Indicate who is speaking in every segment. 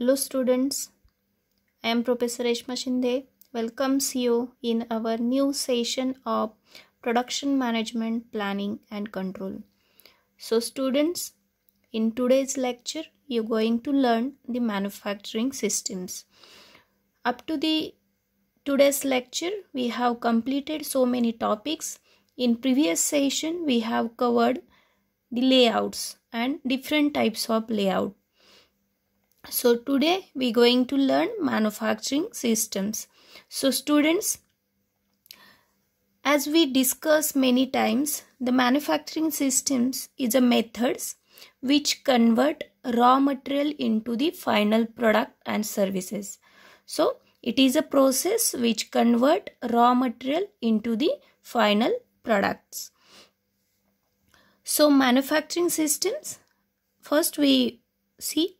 Speaker 1: Hello students, I am Professor Reshma Shinde welcomes you in our new session of production management planning and control. So students, in today's lecture you're going to learn the manufacturing systems. Up to the today's lecture we have completed so many topics. In previous session we have covered the layouts and different types of layout so today we are going to learn manufacturing systems. So students, as we discuss many times, the manufacturing systems is a methods which convert raw material into the final product and services. So it is a process which convert raw material into the final products. So manufacturing systems, first we see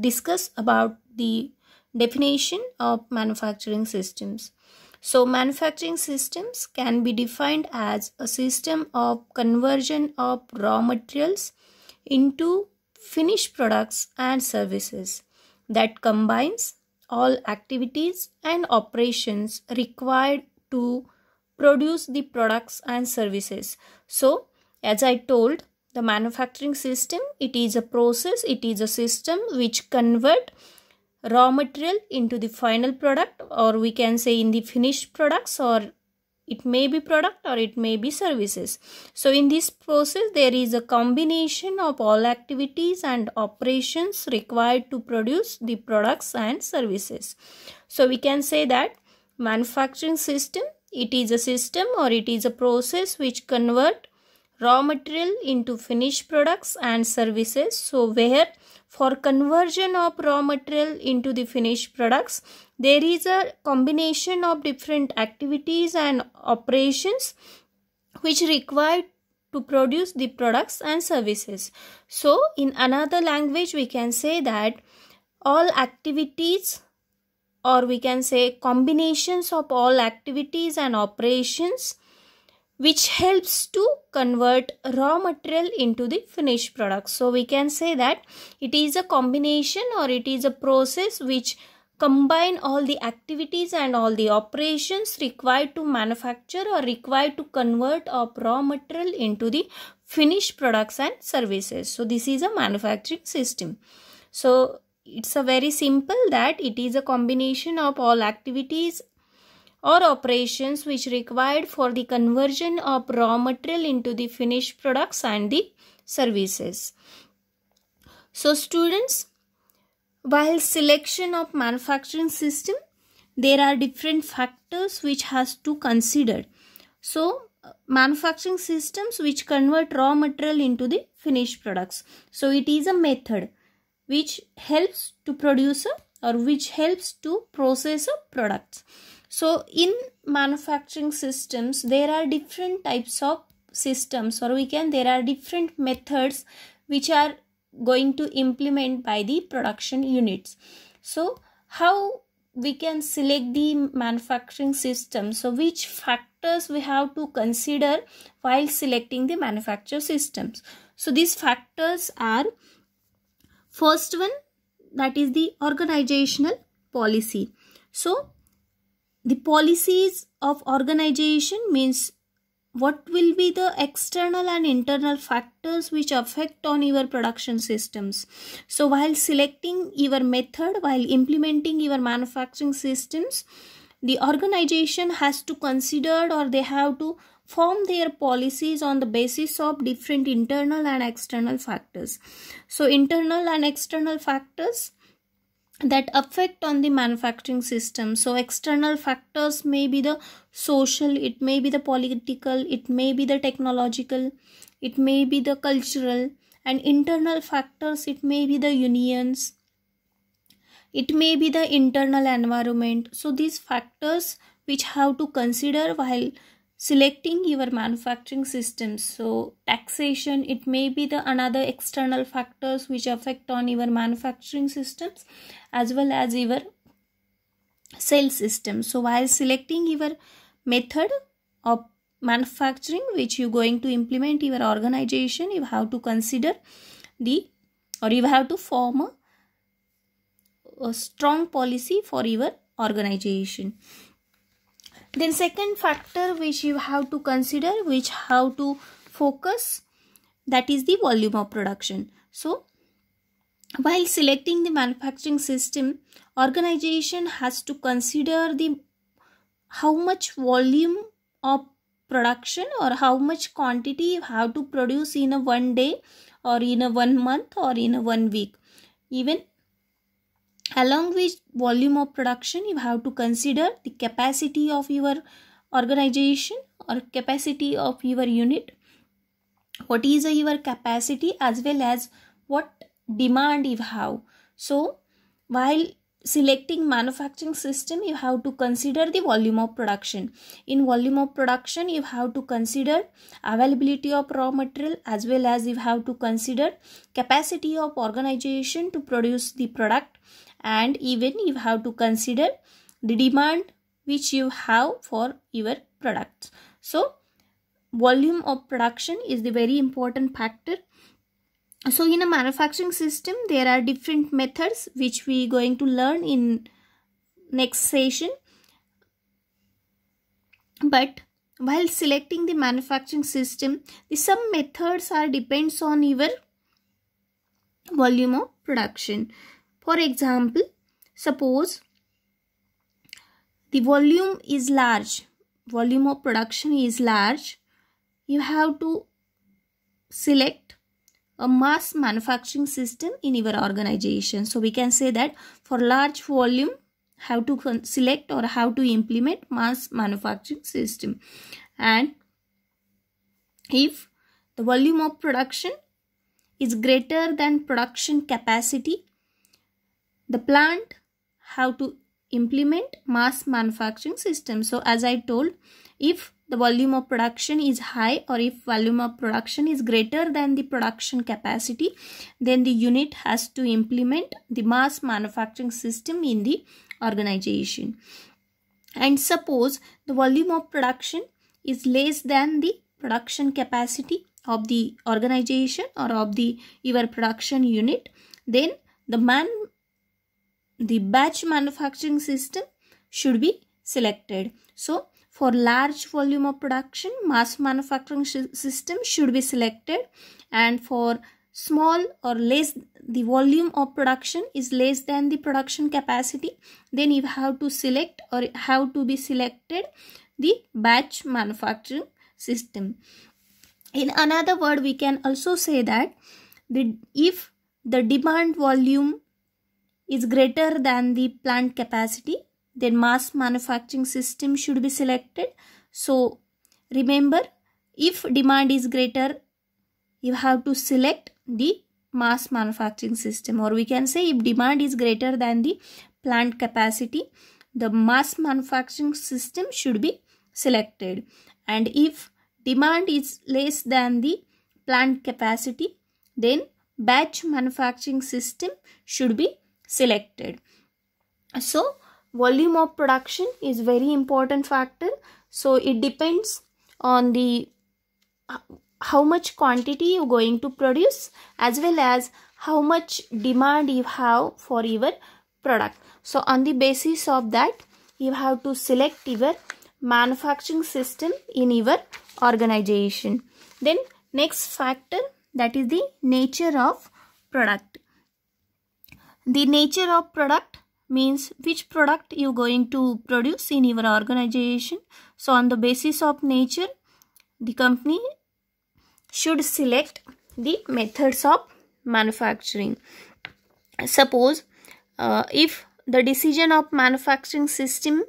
Speaker 1: discuss about the definition of manufacturing systems. So, manufacturing systems can be defined as a system of conversion of raw materials into finished products and services that combines all activities and operations required to produce the products and services. So, as I told, the manufacturing system, it is a process, it is a system which convert raw material into the final product or we can say in the finished products or it may be product or it may be services so in this process there is a combination of all activities and operations required to produce the products and services so we can say that manufacturing system it is a system or it is a process which convert raw material into finished products and services. So where for conversion of raw material into the finished products, there is a combination of different activities and operations which require to produce the products and services. So in another language, we can say that all activities or we can say combinations of all activities and operations which helps to convert raw material into the finished product. So we can say that it is a combination or it is a process which combine all the activities and all the operations required to manufacture or required to convert of raw material into the finished products and services. So this is a manufacturing system. So it's a very simple that it is a combination of all activities or operations which required for the conversion of raw material into the finished products and the services. So students, while selection of manufacturing system, there are different factors which has to consider. So manufacturing systems which convert raw material into the finished products. So it is a method which helps to produce a, or which helps to process a product so in manufacturing systems there are different types of systems or we can there are different methods which are going to implement by the production units so how we can select the manufacturing system so which factors we have to consider while selecting the manufacture systems so these factors are first one that is the organizational policy so the policies of organization means what will be the external and internal factors which affect on your production systems so while selecting your method while implementing your manufacturing systems the organization has to consider or they have to form their policies on the basis of different internal and external factors so internal and external factors that affect on the manufacturing system so external factors may be the social it may be the political it may be the technological it may be the cultural and internal factors it may be the unions it may be the internal environment so these factors which have to consider while selecting your manufacturing system so taxation it may be the another external factors which affect on your manufacturing systems as well as your sales system so while selecting your method of manufacturing which you going to implement your organization you have to consider the or you have to form a, a strong policy for your organization then second factor which you have to consider which how to focus that is the volume of production so while selecting the manufacturing system organization has to consider the how much volume of production or how much quantity you have to produce in a one day or in a one month or in a one week even along with volume of production you have to consider the capacity of your organization or capacity of your unit what is your capacity as well as what demand you have so while selecting manufacturing system you have to consider the volume of production in volume of production you have to consider availability of raw material as well as you have to consider capacity of organization to produce the product and even you have to consider the demand which you have for your products. So, volume of production is the very important factor. So, in a manufacturing system, there are different methods which we are going to learn in next session. But while selecting the manufacturing system, the some methods are depends on your volume of production. For example, suppose the volume is large, volume of production is large, you have to select a mass manufacturing system in your organization. So we can say that for large volume, how to select or how to implement mass manufacturing system. And if the volume of production is greater than production capacity, the plant how to implement mass manufacturing system. So as I told, if the volume of production is high or if volume of production is greater than the production capacity, then the unit has to implement the mass manufacturing system in the organization. And suppose the volume of production is less than the production capacity of the organization or of the your production unit, then the man the batch manufacturing system should be selected. So, for large volume of production, mass manufacturing system should be selected and for small or less the volume of production is less than the production capacity then you have to select or have to be selected the batch manufacturing system in another word we can also say that the if the demand volume is greater than the plant capacity, then mass manufacturing system should be selected. So remember, if demand is greater, you have to select the mass manufacturing system or we can say if demand is greater than the plant capacity, the mass manufacturing system should be selected. And if demand is less than the plant capacity, then batch manufacturing system should be selected so volume of production is very important factor so it depends on the uh, how much quantity you're going to produce as well as how much demand you have for your product so on the basis of that you have to select your manufacturing system in your organization then next factor that is the nature of product the nature of product means which product you going to produce in your organization. So on the basis of nature, the company should select the methods of manufacturing. Suppose uh, if the decision of manufacturing system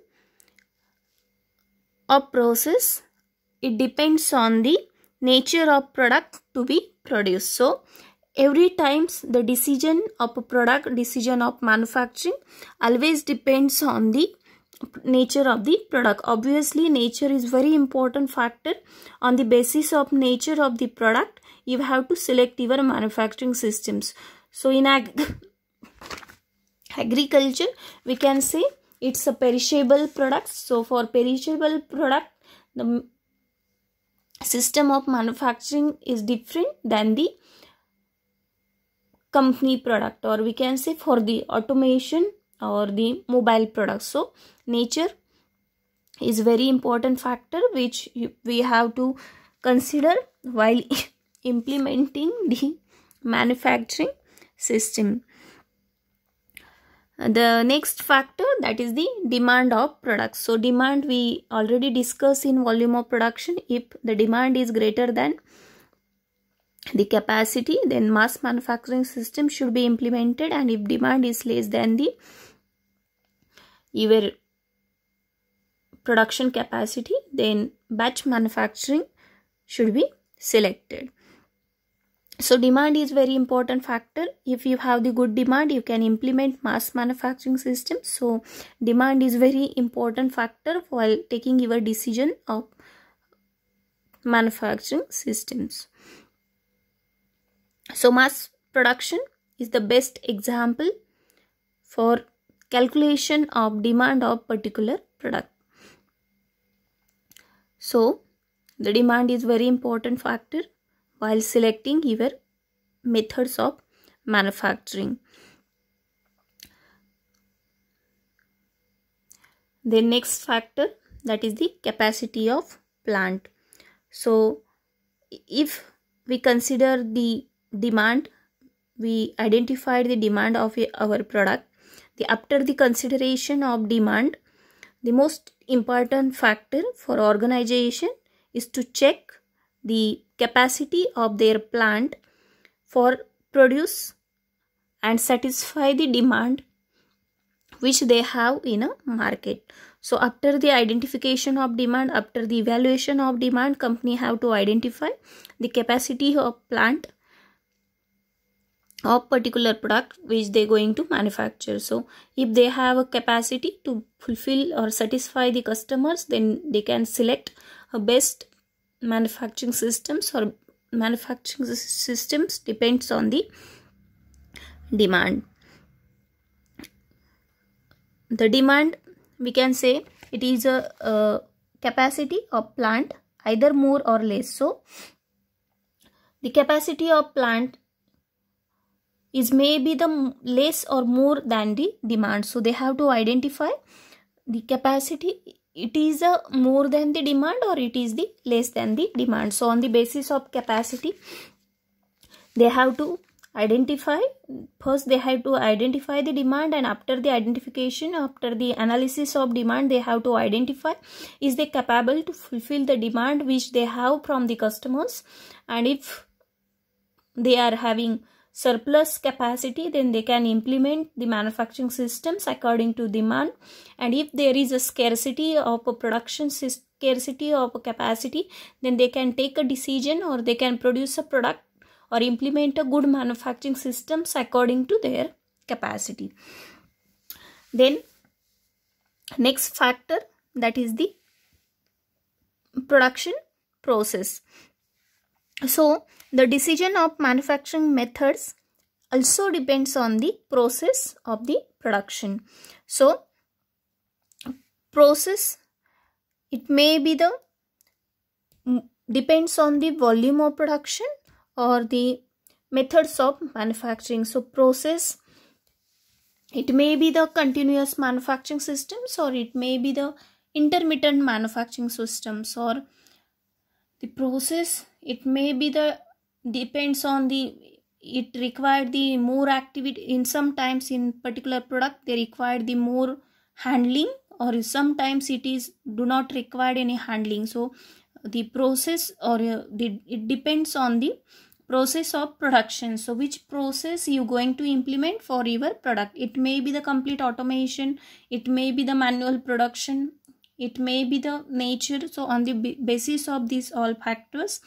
Speaker 1: or process, it depends on the nature of product to be produced. So every times the decision of product decision of manufacturing always depends on the nature of the product obviously nature is very important factor on the basis of nature of the product you have to select your manufacturing systems so in ag agriculture we can say it's a perishable product so for perishable product the system of manufacturing is different than the company product or we can say for the automation or the mobile products so nature is very important factor which we have to consider while implementing the manufacturing system the next factor that is the demand of products so demand we already discuss in volume of production if the demand is greater than the capacity then mass manufacturing system should be implemented and if demand is less than the your production capacity then batch manufacturing should be selected so demand is very important factor if you have the good demand you can implement mass manufacturing system so demand is very important factor while taking your decision of manufacturing systems so mass production is the best example for calculation of demand of particular product. So the demand is very important factor while selecting your methods of manufacturing. The next factor that is the capacity of plant. So if we consider the demand we identified the demand of our product the after the consideration of demand the most important factor for organization is to check the capacity of their plant for produce and satisfy the demand which they have in a market so after the identification of demand after the evaluation of demand company have to identify the capacity of plant of particular product which they're going to manufacture so if they have a capacity to fulfill or satisfy the customers then they can select a best manufacturing systems or manufacturing systems depends on the demand the demand we can say it is a, a capacity of plant either more or less so the capacity of plant is maybe the less or more than the demand so they have to identify the capacity it is a more than the demand or it is the less than the demand so on the basis of capacity they have to identify first they have to identify the demand and after the identification after the analysis of demand they have to identify is they capable to fulfill the demand which they have from the customers and if they are having surplus capacity then they can implement the manufacturing systems according to demand and if there is a scarcity of a production scarcity of a capacity then they can take a decision or they can produce a product or implement a good manufacturing systems according to their capacity then next factor that is the production process so, the decision of manufacturing methods also depends on the process of the production. So, process, it may be the, depends on the volume of production or the methods of manufacturing. So, process, it may be the continuous manufacturing systems or it may be the intermittent manufacturing systems or the process it may be the depends on the it required the more activity in sometimes in particular product they require the more handling or sometimes it is do not require any handling so the process or uh, the, it depends on the process of production so which process you going to implement for your product it may be the complete automation it may be the manual production it may be the nature so on the basis of these all factors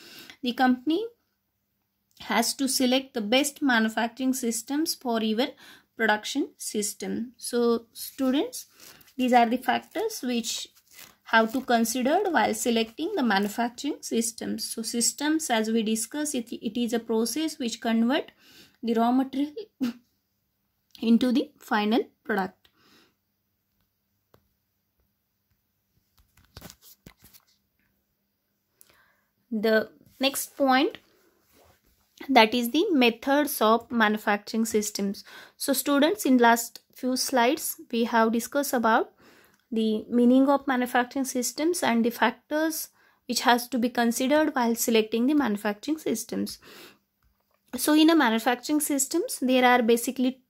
Speaker 1: the company has to select the best manufacturing systems for even production system so students these are the factors which have to considered while selecting the manufacturing systems so systems as we discuss it, it is a process which convert the raw material into the final product the next point that is the methods of manufacturing systems so students in last few slides we have discussed about the meaning of manufacturing systems and the factors which has to be considered while selecting the manufacturing systems so in a manufacturing systems there are basically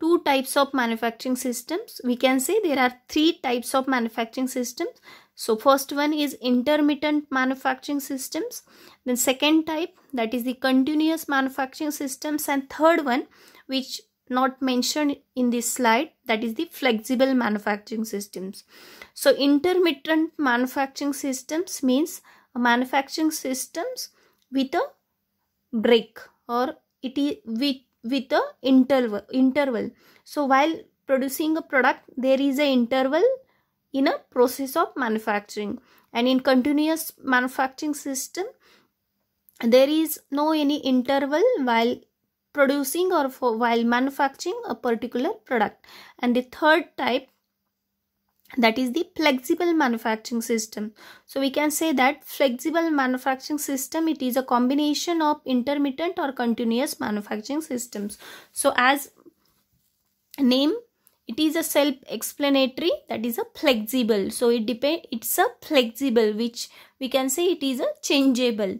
Speaker 1: two types of manufacturing systems. We can say there are three types of manufacturing systems. So first one is intermittent manufacturing systems. Then second type that is the continuous manufacturing systems and third one which not mentioned in this slide that is the flexible manufacturing systems. So intermittent manufacturing systems means manufacturing systems with a break or it is with with a interval interval so while producing a product there is a interval in a process of manufacturing and in continuous manufacturing system there is no any interval while producing or for, while manufacturing a particular product and the third type that is the flexible manufacturing system so we can say that flexible manufacturing system it is a combination of intermittent or continuous manufacturing systems so as name it is a self explanatory that is a flexible so it depend it's a flexible which we can say it is a changeable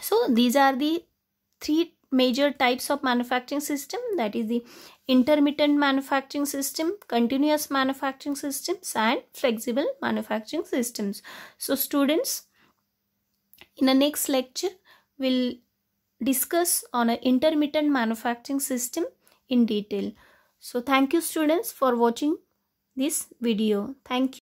Speaker 1: so these are the three major types of manufacturing system that is the intermittent manufacturing system, continuous manufacturing systems and flexible manufacturing systems. So students, in the next lecture, we'll discuss on an intermittent manufacturing system in detail. So thank you students for watching this video. Thank you.